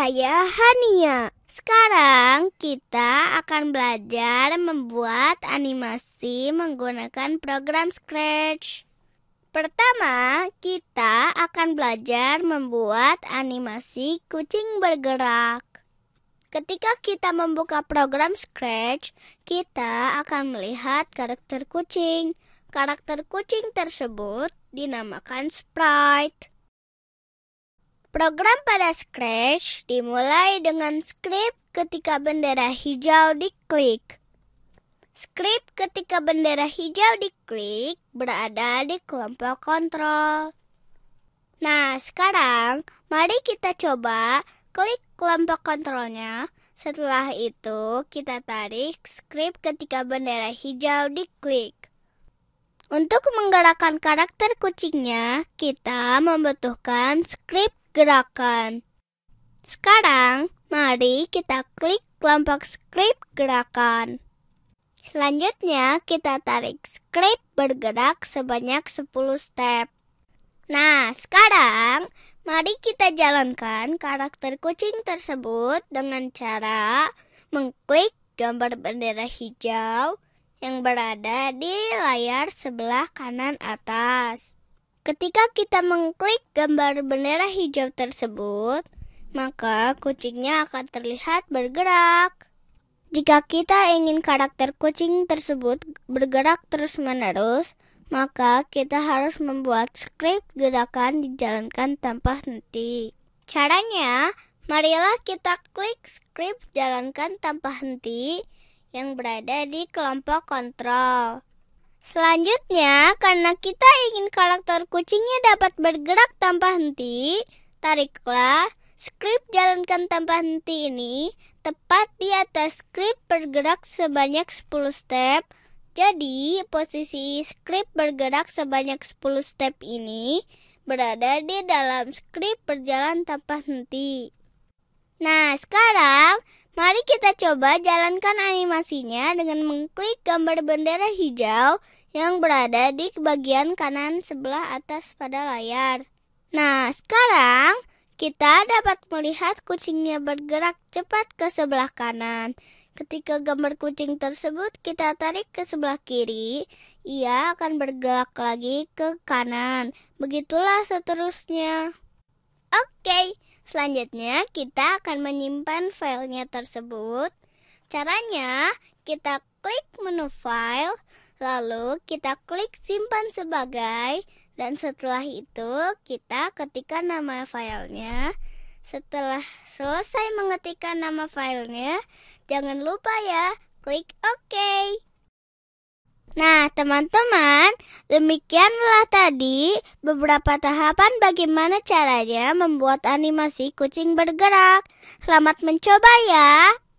Saya Hania. Sekarang kita akan belajar membuat animasi menggunakan program Scratch. Pertama, kita akan belajar membuat animasi kucing bergerak. Ketika kita membuka program Scratch, kita akan melihat karakter kucing. Karakter kucing tersebut dinamakan sprite. Program pada Scratch dimulai dengan skrip ketika bendera hijau diklik. Skrip ketika bendera hijau diklik berada di kelompok kontrol. Nah, sekarang mari kita coba klik kelompok kontrolnya. Setelah itu, kita tarik skrip ketika bendera hijau diklik. Untuk menggerakkan karakter kucingnya, kita membutuhkan skrip gerakan. Sekarang, mari kita klik kelompok script gerakan. Selanjutnya, kita tarik script bergerak sebanyak 10 step. Nah, sekarang mari kita jalankan karakter kucing tersebut dengan cara mengklik gambar bendera hijau yang berada di layar sebelah kanan atas. Ketika kita mengklik gambar bendera hijau tersebut, maka kucingnya akan terlihat bergerak. Jika kita ingin karakter kucing tersebut bergerak terus-menerus, maka kita harus membuat skrip gerakan dijalankan tanpa henti. Caranya, marilah kita klik skrip jalankan tanpa henti yang berada di kelompok kontrol. Selanjutnya, karena kita ingin karakter kucingnya dapat bergerak tanpa henti, tariklah skrip jalankan tanpa henti ini tepat di atas skrip bergerak sebanyak 10 step. Jadi, posisi skrip bergerak sebanyak 10 step ini berada di dalam skrip berjalan tanpa henti. Nah, sekarang coba jalankan animasinya dengan mengklik gambar bendera hijau yang berada di bagian kanan sebelah atas pada layar. Nah, sekarang kita dapat melihat kucingnya bergerak cepat ke sebelah kanan. Ketika gambar kucing tersebut kita tarik ke sebelah kiri, ia akan bergerak lagi ke kanan. Begitulah seterusnya. Selanjutnya, kita akan menyimpan filenya tersebut. Caranya, kita klik menu file, lalu kita klik simpan sebagai, dan setelah itu kita ketikkan nama filenya. Setelah selesai mengetikkan nama filenya, jangan lupa ya, klik OK. Nah, teman-teman, demikianlah tadi beberapa tahapan bagaimana caranya membuat animasi kucing bergerak. Selamat mencoba ya!